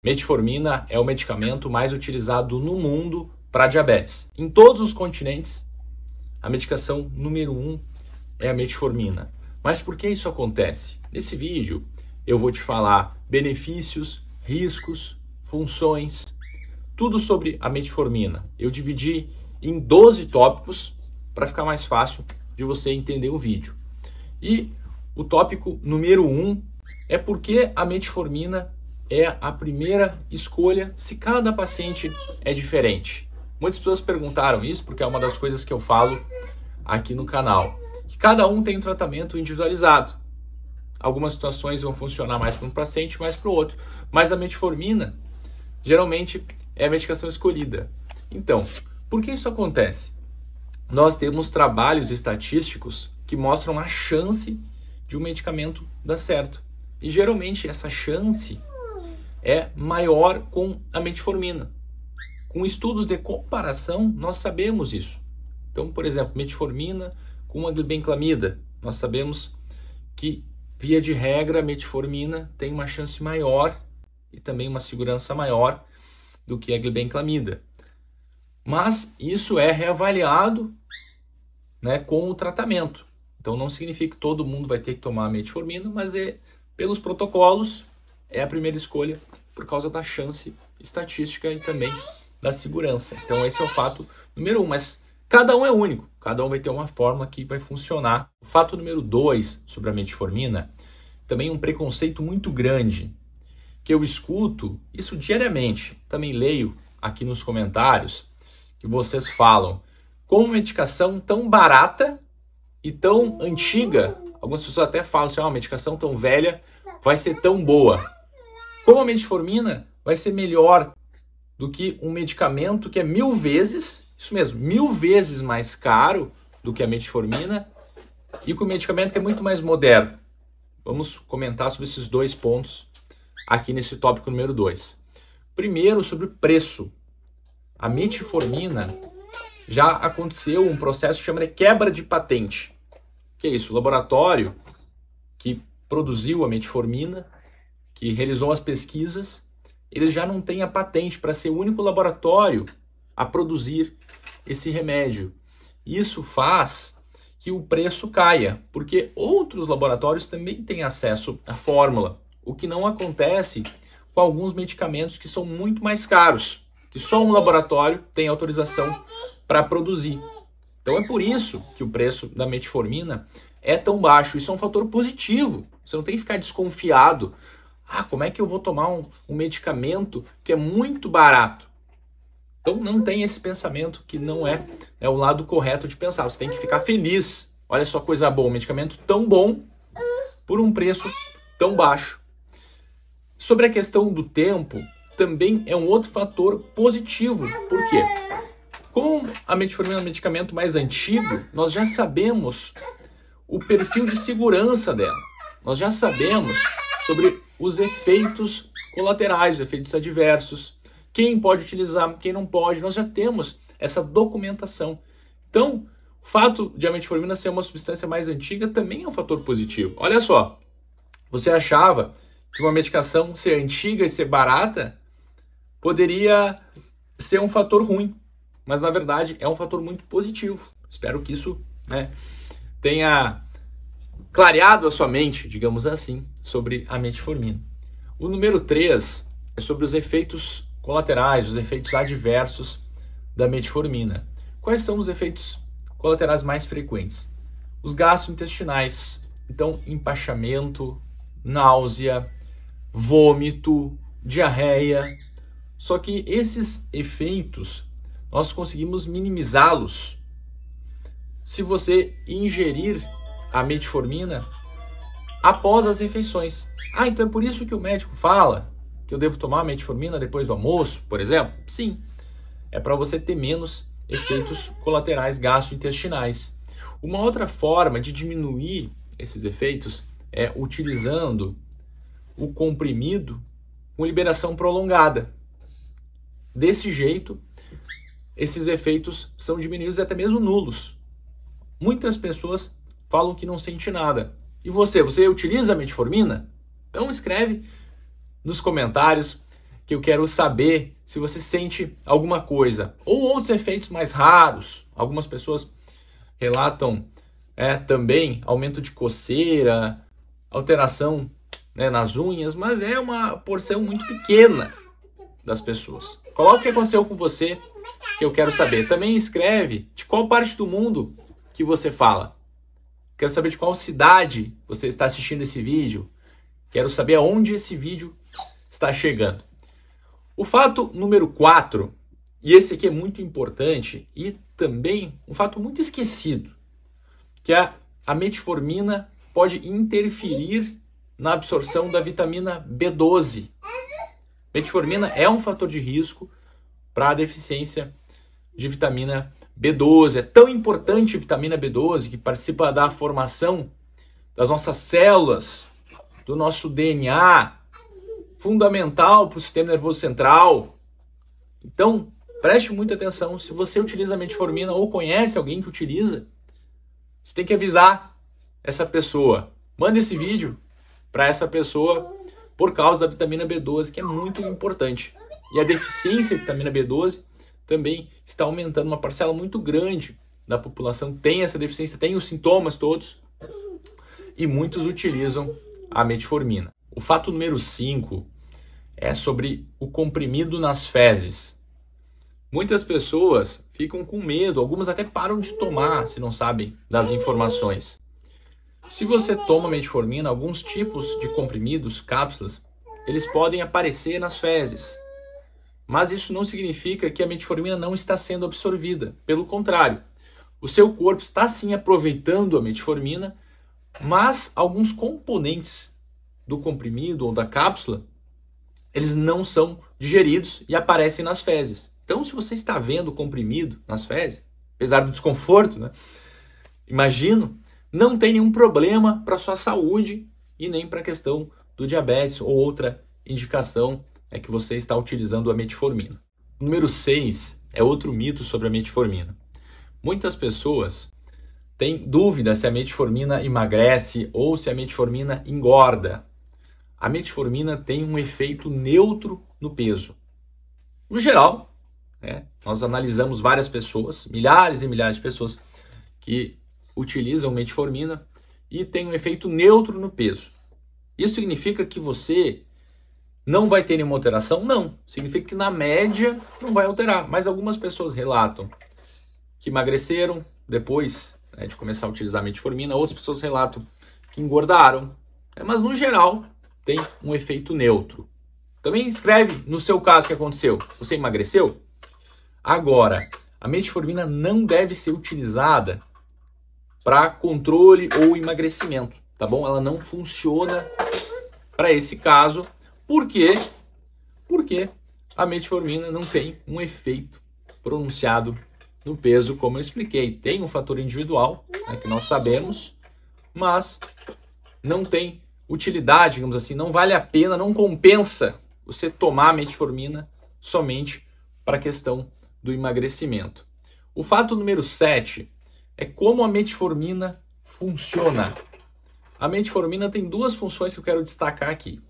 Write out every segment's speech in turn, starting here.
Metformina é o medicamento mais utilizado no mundo para diabetes. Em todos os continentes, a medicação número um é a metformina. Mas por que isso acontece? Nesse vídeo eu vou te falar benefícios, riscos, funções, tudo sobre a metformina. Eu dividi em 12 tópicos para ficar mais fácil de você entender o vídeo. E o tópico número um é por que a metformina é a primeira escolha se cada paciente é diferente. Muitas pessoas perguntaram isso porque é uma das coisas que eu falo aqui no canal, que cada um tem um tratamento individualizado. Algumas situações vão funcionar mais para um paciente, mais para o outro. Mas a metformina geralmente é a medicação escolhida. Então, por que isso acontece? Nós temos trabalhos estatísticos que mostram a chance de um medicamento dar certo. E geralmente essa chance é maior com a metformina. Com estudos de comparação, nós sabemos isso. Então, por exemplo, metformina com a glibenclamida, nós sabemos que, via de regra, a metformina tem uma chance maior e também uma segurança maior do que a glibenclamida. Mas isso é reavaliado né, com o tratamento. Então não significa que todo mundo vai ter que tomar a metformina, mas é, pelos protocolos é a primeira escolha por causa da chance estatística e também da segurança. Então esse é o fato número um, mas cada um é único, cada um vai ter uma fórmula que vai funcionar. O fato número dois sobre a metformina, também um preconceito muito grande que eu escuto isso diariamente, também leio aqui nos comentários que vocês falam uma medicação tão barata e tão antiga, algumas pessoas até falam assim, ah, uma medicação tão velha vai ser tão boa. Toma metformina, vai ser melhor do que um medicamento que é mil vezes, isso mesmo, mil vezes mais caro do que a metformina e com um medicamento que é muito mais moderno. Vamos comentar sobre esses dois pontos aqui nesse tópico número 2. Primeiro, sobre preço. A metformina já aconteceu um processo que chama de quebra de patente. Que é isso? O laboratório que produziu a metformina que realizou as pesquisas, ele já não tem a patente para ser o único laboratório a produzir esse remédio. Isso faz que o preço caia, porque outros laboratórios também têm acesso à fórmula, o que não acontece com alguns medicamentos que são muito mais caros, que só um laboratório tem autorização para produzir. Então é por isso que o preço da metformina é tão baixo. Isso é um fator positivo. Você não tem que ficar desconfiado ah, como é que eu vou tomar um, um medicamento que é muito barato? Então não tem esse pensamento que não é, é o lado correto de pensar. Você tem que ficar feliz. Olha só coisa boa, um medicamento tão bom por um preço tão baixo. Sobre a questão do tempo, também é um outro fator positivo. Por quê? Com a metformina, um medicamento mais antigo, nós já sabemos o perfil de segurança dela. Nós já sabemos sobre os efeitos colaterais, os efeitos adversos, quem pode utilizar, quem não pode. Nós já temos essa documentação. Então, o fato de a metformina ser uma substância mais antiga também é um fator positivo. Olha só, você achava que uma medicação ser antiga e ser barata poderia ser um fator ruim, mas na verdade é um fator muito positivo. Espero que isso né, tenha clareado a sua mente, digamos assim, sobre a metformina. O número 3 é sobre os efeitos colaterais, os efeitos adversos da metformina. Quais são os efeitos colaterais mais frequentes? Os gastrointestinais, então empachamento, náusea, vômito, diarreia. Só que esses efeitos nós conseguimos minimizá-los se você ingerir a metformina após as refeições. Ah, então é por isso que o médico fala que eu devo tomar metformina depois do almoço, por exemplo? Sim, é para você ter menos efeitos colaterais gastrointestinais. Uma outra forma de diminuir esses efeitos é utilizando o comprimido com liberação prolongada. Desse jeito, esses efeitos são diminuídos até mesmo nulos. Muitas pessoas falam que não sente nada. E você, você utiliza metformina? Então escreve nos comentários que eu quero saber se você sente alguma coisa. Ou outros efeitos mais raros. Algumas pessoas relatam é, também aumento de coceira, alteração né, nas unhas, mas é uma porção muito pequena das pessoas. Coloca o que aconteceu com você, que eu quero saber. Também escreve de qual parte do mundo que você fala. Quero saber de qual cidade você está assistindo esse vídeo. Quero saber aonde esse vídeo está chegando. O fato número 4, e esse aqui é muito importante, e também um fato muito esquecido, que a, é a metformina pode interferir na absorção da vitamina B12. Metformina é um fator de risco para a deficiência de vitamina B12. É tão importante a vitamina B12 que participa da formação das nossas células, do nosso DNA, fundamental para o sistema nervoso central. Então, preste muita atenção. Se você utiliza metformina ou conhece alguém que utiliza, você tem que avisar essa pessoa. Manda esse vídeo para essa pessoa por causa da vitamina B12, que é muito importante. E a deficiência de vitamina B12 também está aumentando. Uma parcela muito grande da população tem essa deficiência, tem os sintomas todos e muitos utilizam a metformina. O fato número 5 é sobre o comprimido nas fezes. Muitas pessoas ficam com medo, algumas até param de tomar se não sabem das informações. Se você toma metformina, alguns tipos de comprimidos, cápsulas, eles podem aparecer nas fezes. Mas isso não significa que a metformina não está sendo absorvida. Pelo contrário, o seu corpo está sim aproveitando a metformina, mas alguns componentes do comprimido ou da cápsula, eles não são digeridos e aparecem nas fezes. Então, se você está vendo o comprimido nas fezes, apesar do desconforto, né? Imagino, não tem nenhum problema para sua saúde e nem para a questão do diabetes ou outra indicação é que você está utilizando a metformina. O número 6 é outro mito sobre a metformina. Muitas pessoas têm dúvida se a metformina emagrece ou se a metformina engorda. A metformina tem um efeito neutro no peso. No geral, né, nós analisamos várias pessoas, milhares e milhares de pessoas que utilizam metformina e tem um efeito neutro no peso. Isso significa que você não vai ter nenhuma alteração? Não. Significa que na média não vai alterar. Mas algumas pessoas relatam que emagreceram depois né, de começar a utilizar a metformina, outras pessoas relatam que engordaram. É, mas no geral tem um efeito neutro. Também escreve no seu caso o que aconteceu. Você emagreceu? Agora, a metformina não deve ser utilizada para controle ou emagrecimento, tá bom? Ela não funciona para esse caso porque, porque a metformina não tem um efeito pronunciado no peso, como eu expliquei. Tem um fator individual, né, que nós sabemos, mas não tem utilidade, digamos assim, não vale a pena, não compensa você tomar metformina somente para a questão do emagrecimento. O fato número 7 é como a metformina funciona. A metformina tem duas funções que eu quero destacar aqui.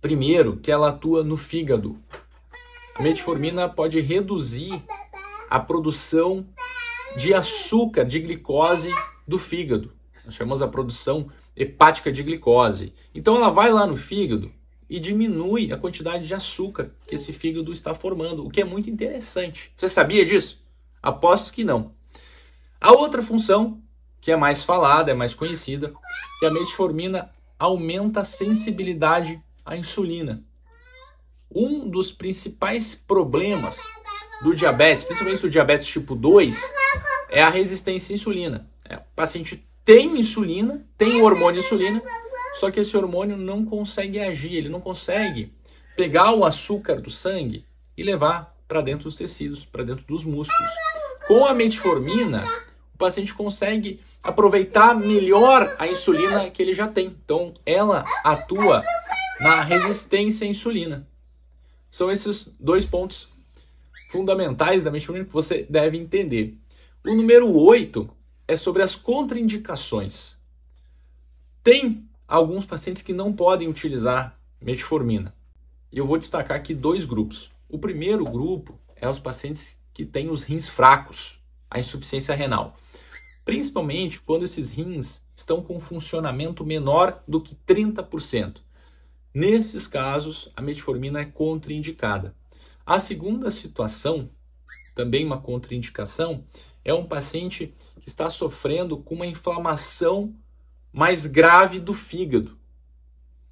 Primeiro, que ela atua no fígado. A metformina pode reduzir a produção de açúcar, de glicose do fígado. Nós chamamos a produção hepática de glicose. Então ela vai lá no fígado e diminui a quantidade de açúcar que esse fígado está formando, o que é muito interessante. Você sabia disso? Aposto que não. A outra função, que é mais falada, é mais conhecida, é a metformina aumenta a sensibilidade a insulina. Um dos principais problemas do diabetes, principalmente do diabetes tipo 2, é a resistência à insulina. É, o paciente tem insulina, tem o hormônio insulina, só que esse hormônio não consegue agir, ele não consegue pegar o açúcar do sangue e levar para dentro dos tecidos, para dentro dos músculos. Com a metformina, o paciente consegue aproveitar melhor a insulina que ele já tem. Então, ela atua na resistência à insulina. São esses dois pontos fundamentais da metformina que você deve entender. O número 8 é sobre as contraindicações. Tem alguns pacientes que não podem utilizar metformina. E eu vou destacar aqui dois grupos. O primeiro grupo é os pacientes que têm os rins fracos, a insuficiência renal. Principalmente quando esses rins estão com funcionamento menor do que 30%. Nesses casos, a metformina é contraindicada. A segunda situação, também uma contraindicação, é um paciente que está sofrendo com uma inflamação mais grave do fígado.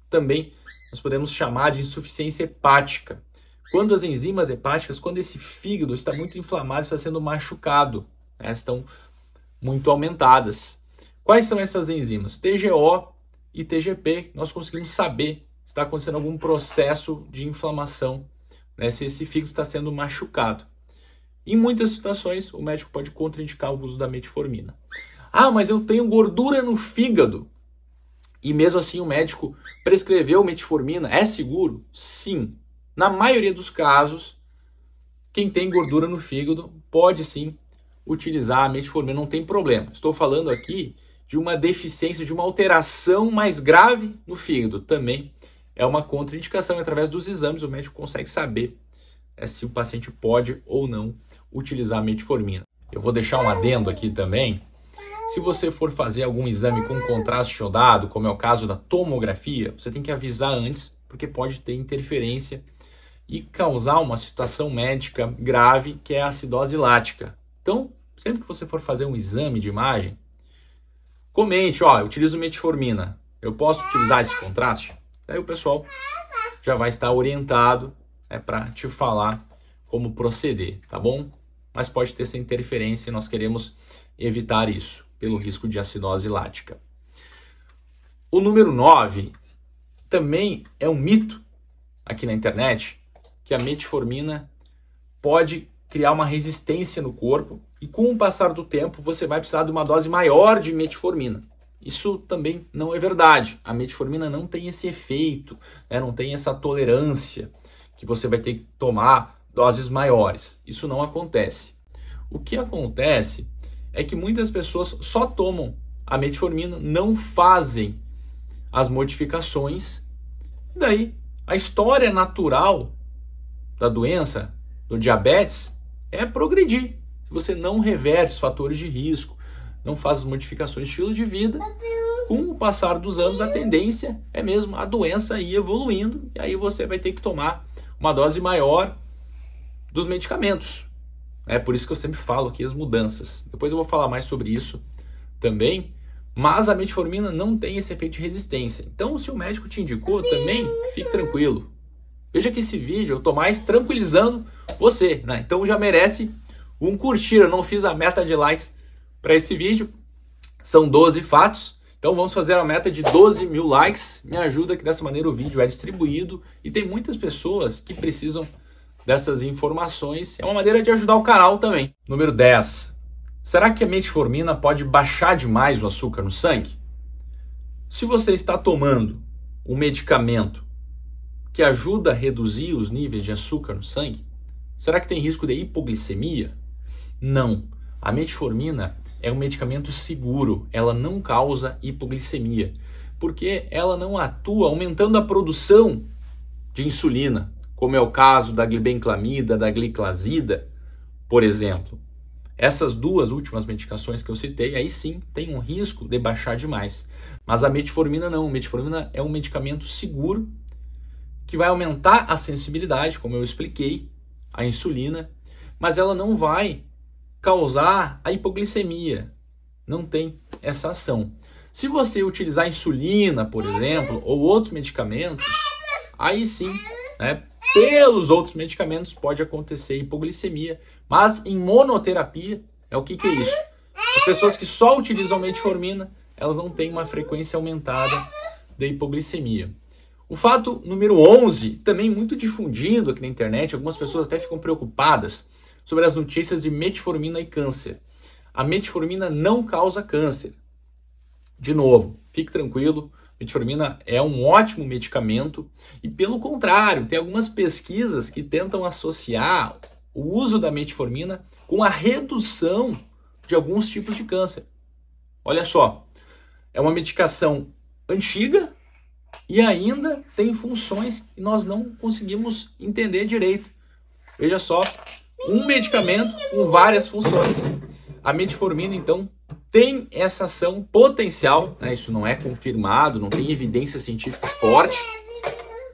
Também nós podemos chamar de insuficiência hepática. Quando as enzimas hepáticas, quando esse fígado está muito inflamado, está sendo machucado, né? estão muito aumentadas. Quais são essas enzimas? TGO e TGP, nós conseguimos saber está acontecendo algum processo de inflamação, né? se esse fígado está sendo machucado. Em muitas situações, o médico pode contraindicar o uso da metformina. Ah, mas eu tenho gordura no fígado. E mesmo assim o médico prescreveu metformina, é seguro? Sim. Na maioria dos casos, quem tem gordura no fígado pode sim utilizar a metformina, não tem problema. Estou falando aqui de uma deficiência, de uma alteração mais grave no fígado também é uma contraindicação. Através dos exames, o médico consegue saber eh, se o paciente pode ou não utilizar metformina. Eu vou deixar um adendo aqui também. Se você for fazer algum exame com contraste iodado, como é o caso da tomografia, você tem que avisar antes, porque pode ter interferência e causar uma situação médica grave, que é a acidose lática. Então, sempre que você for fazer um exame de imagem, comente, ó, eu utilizo metformina, eu posso utilizar esse contraste? Aí o pessoal já vai estar orientado né, para te falar como proceder, tá bom? Mas pode ter essa interferência e nós queremos evitar isso, pelo risco de acidose lática. O número 9 também é um mito aqui na internet que a metformina pode criar uma resistência no corpo e com o passar do tempo você vai precisar de uma dose maior de metformina. Isso também não é verdade. A metformina não tem esse efeito, né? não tem essa tolerância que você vai ter que tomar doses maiores. Isso não acontece. O que acontece é que muitas pessoas só tomam a metformina, não fazem as modificações. E daí, a história natural da doença, do diabetes, é progredir. Se você não reverte os fatores de risco, não faz as modificações de estilo de vida, com o passar dos anos, a tendência é mesmo a doença ir evoluindo e aí você vai ter que tomar uma dose maior dos medicamentos. É por isso que eu sempre falo aqui as mudanças. Depois eu vou falar mais sobre isso também. Mas a metformina não tem esse efeito de resistência. Então, se o médico te indicou também, fique tranquilo. Veja que esse vídeo eu estou mais tranquilizando você, né? Então já merece um curtir. Eu não fiz a meta de likes para esse vídeo. São 12 fatos. Então vamos fazer a meta de 12 mil likes. Me ajuda que dessa maneira o vídeo é distribuído e tem muitas pessoas que precisam dessas informações. É uma maneira de ajudar o canal também. Número 10. Será que a metformina pode baixar demais o açúcar no sangue? Se você está tomando um medicamento que ajuda a reduzir os níveis de açúcar no sangue, será que tem risco de hipoglicemia? Não. A metformina é um medicamento seguro, ela não causa hipoglicemia, porque ela não atua aumentando a produção de insulina, como é o caso da glibenclamida, da gliclazida, por exemplo. Essas duas últimas medicações que eu citei, aí sim tem um risco de baixar demais. Mas a metformina não, a metformina é um medicamento seguro que vai aumentar a sensibilidade, como eu expliquei, à insulina, mas ela não vai causar a hipoglicemia. Não tem essa ação. Se você utilizar insulina, por exemplo, ou outros medicamentos, aí sim, né, pelos outros medicamentos pode acontecer hipoglicemia. Mas em monoterapia, é o que, que é isso? As pessoas que só utilizam metformina, elas não têm uma frequência aumentada de hipoglicemia. O fato número 11, também muito difundido aqui na internet, algumas pessoas até ficam preocupadas sobre as notícias de metformina e câncer. A metformina não causa câncer. De novo, fique tranquilo, metformina é um ótimo medicamento e, pelo contrário, tem algumas pesquisas que tentam associar o uso da metformina com a redução de alguns tipos de câncer. Olha só, é uma medicação antiga e ainda tem funções que nós não conseguimos entender direito. Veja só, um medicamento com várias funções. A metformina, então, tem essa ação potencial, né? isso não é confirmado, não tem evidência científica forte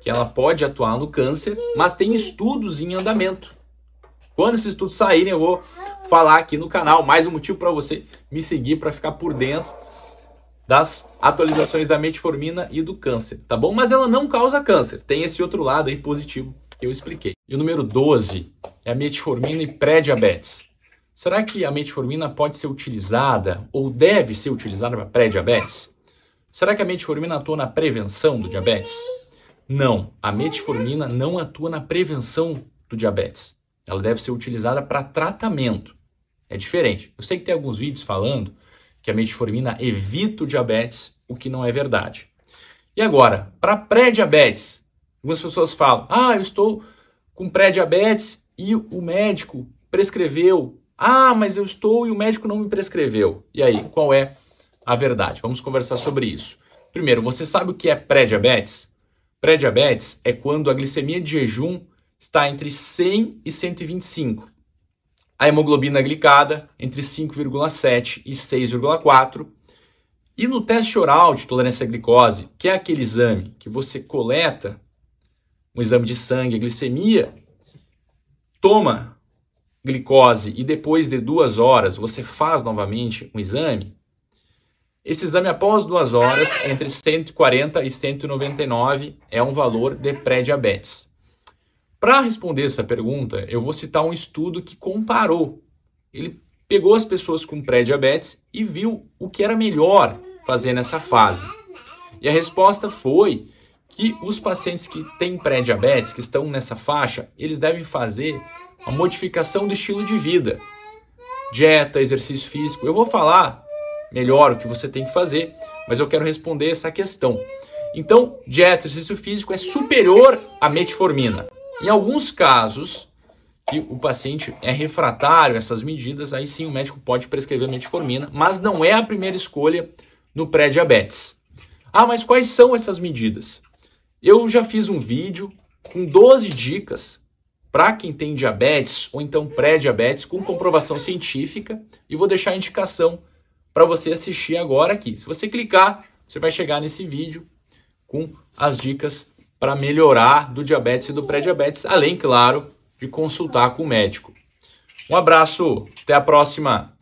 que ela pode atuar no câncer, mas tem estudos em andamento. Quando esses estudos saírem, eu vou falar aqui no canal. Mais um motivo para você me seguir para ficar por dentro das atualizações da metformina e do câncer, tá bom? Mas ela não causa câncer. Tem esse outro lado aí positivo que eu expliquei. E o número 12 é a metformina e pré-diabetes. Será que a metformina pode ser utilizada ou deve ser utilizada para pré-diabetes? Será que a metformina atua na prevenção do diabetes? Não, a metformina não atua na prevenção do diabetes. Ela deve ser utilizada para tratamento. É diferente. Eu sei que tem alguns vídeos falando que a metformina evita o diabetes, o que não é verdade. E agora, para pré-diabetes, algumas pessoas falam: "Ah, eu estou com pré-diabetes e o médico prescreveu. Ah, mas eu estou e o médico não me prescreveu. E aí, qual é a verdade? Vamos conversar sobre isso. Primeiro, você sabe o que é pré-diabetes? Pré-diabetes é quando a glicemia de jejum está entre 100 e 125. A hemoglobina glicada entre 5,7 e 6,4. E no teste oral de tolerância à glicose, que é aquele exame que você coleta um exame de sangue, glicemia, toma glicose e depois de duas horas você faz novamente um exame, esse exame após duas horas, entre 140 e 199, é um valor de pré-diabetes. Para responder essa pergunta, eu vou citar um estudo que comparou. Ele pegou as pessoas com pré-diabetes e viu o que era melhor fazer nessa fase. E a resposta foi que os pacientes que têm pré-diabetes, que estão nessa faixa, eles devem fazer a modificação do estilo de vida. Dieta, exercício físico. Eu vou falar melhor o que você tem que fazer, mas eu quero responder essa questão. Então, dieta, exercício físico é superior à metformina. Em alguns casos, que o paciente é refratário a essas medidas, aí sim o médico pode prescrever metformina, mas não é a primeira escolha no pré-diabetes. Ah, mas quais são essas medidas? Eu já fiz um vídeo com 12 dicas para quem tem diabetes ou então pré-diabetes com comprovação científica e vou deixar a indicação para você assistir agora aqui. Se você clicar, você vai chegar nesse vídeo com as dicas para melhorar do diabetes e do pré-diabetes, além, claro, de consultar com o médico. Um abraço, até a próxima!